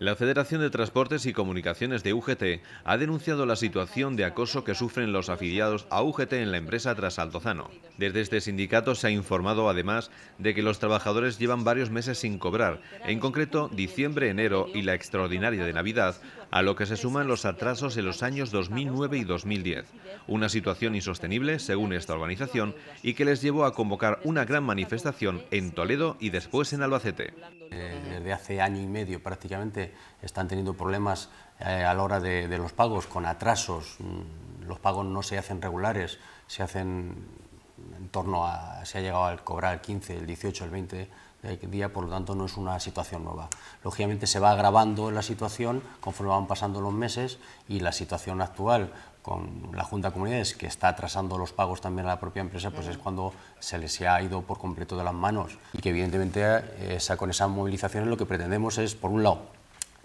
La Federación de Transportes y Comunicaciones de UGT ha denunciado la situación de acoso que sufren los afiliados a UGT en la empresa Trasaltozano... Desde este sindicato se ha informado además de que los trabajadores llevan varios meses sin cobrar, en concreto diciembre, enero y la extraordinaria de Navidad, a lo que se suman los atrasos en los años 2009 y 2010. Una situación insostenible, según esta organización, y que les llevó a convocar una gran manifestación en Toledo y después en Albacete. Eh, desde hace año y medio prácticamente están teniendo problemas eh, a la hora de, los pagos con atrasos. Mm, los pagos no se hacen regulares, se hacen en torno a, se ha llegado al cobrar el 15, el 18, el 20 día, por lo tanto no es una situación nueva. Lógicamente se va agravando la situación conforme van pasando los meses y la situación actual con la Junta de Comunidades, que está atrasando los pagos también a la propia empresa, pues es mm. cuando se les ha ido por completo de las manos. Y que evidentemente con esas movilizaciones lo que pretendemos es, por un lado,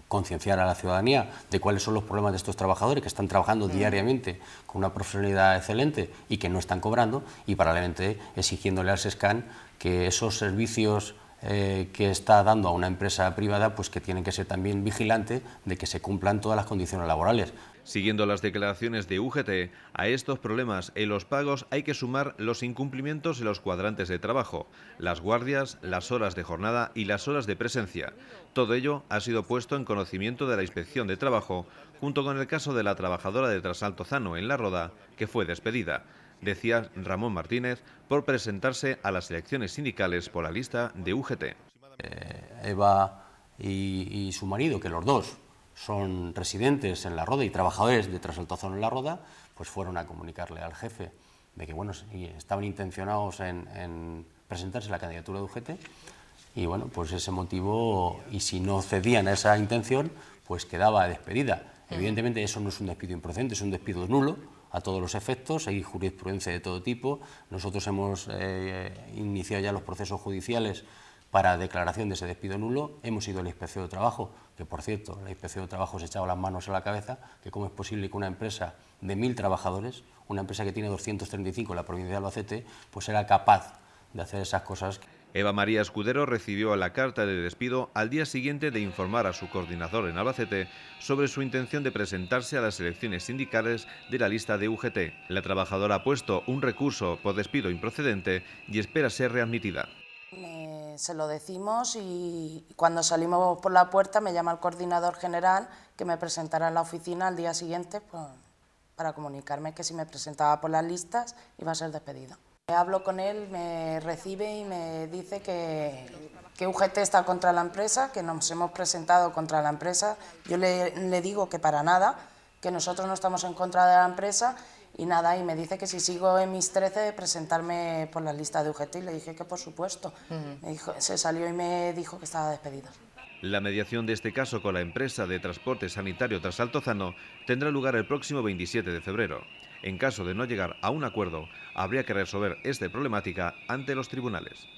concienciar a la ciudadanía de cuáles son los problemas de estos trabajadores que están trabajando mm. diariamente con una profesionalidad excelente y que no están cobrando y paralelamente exigiéndole al SESCAN que esos servicios eh, que está dando a una empresa privada, pues que tienen que ser también vigilante de que se cumplan todas las condiciones laborales. Siguiendo las declaraciones de UGT, a estos problemas en los pagos hay que sumar los incumplimientos en los cuadrantes de trabajo, las guardias, las horas de jornada y las horas de presencia. Todo ello ha sido puesto en conocimiento de la Inspección de Trabajo, junto con el caso de la trabajadora de Trasalto Zano en La Roda, que fue despedida decía Ramón Martínez, por presentarse a las elecciones sindicales por la lista de UGT. Eh, Eva y, su marido, que los dos son residentes en La Roda y trabajadores de trasaltozón en La Roda, pues fueron a comunicarle al jefe de que bueno, estaban intencionados en, en presentarse a la candidatura de UGT y bueno, pues ese motivo, y si no cedían a esa intención, pues quedaba despedida. Evidentemente eso no es un despido improcedente, es un despido nulo, a todos los efectos, hay jurisprudencia de todo tipo. Nosotros hemos eh, iniciado ya los procesos judiciales para declaración de ese despido nulo, hemos ido a la inspección de trabajo, que por cierto, la inspección de trabajo se echado las manos a la cabeza, que cómo es posible que una empresa de mil trabajadores, una empresa que tiene 235 en la provincia de Albacete, pues era capaz de hacer esas cosas. Eva María Escudero recibió la carta de despido al día siguiente de informar a su coordinador en Albacete sobre su intención de presentarse a las elecciones sindicales de la lista de UGT. La trabajadora ha puesto un recurso por despido improcedente y espera ser readmitida. se lo decimos y cuando salimos por la puerta me llama el coordinador general que me presentará en la oficina al día siguiente pues, para comunicarme que si me presentaba por las listas iba a ser despedido. Hablo con él, me recibe y me dice que, que, UGT está contra la empresa, que nos hemos presentado contra la empresa. Yo le, digo que para nada, que nosotros no estamos en contra de la empresa y nada, y me dice que si sigo en mis 13 presentarme por la lista de UGT y le dije que por supuesto. se salió y me dijo que estaba despedido. La mediación de este caso con la empresa de transporte sanitario Trasaltozano tendrá lugar el próximo 27 de febrero. En caso de no llegar a un acuerdo, habría que resolver esta problemática ante los tribunales.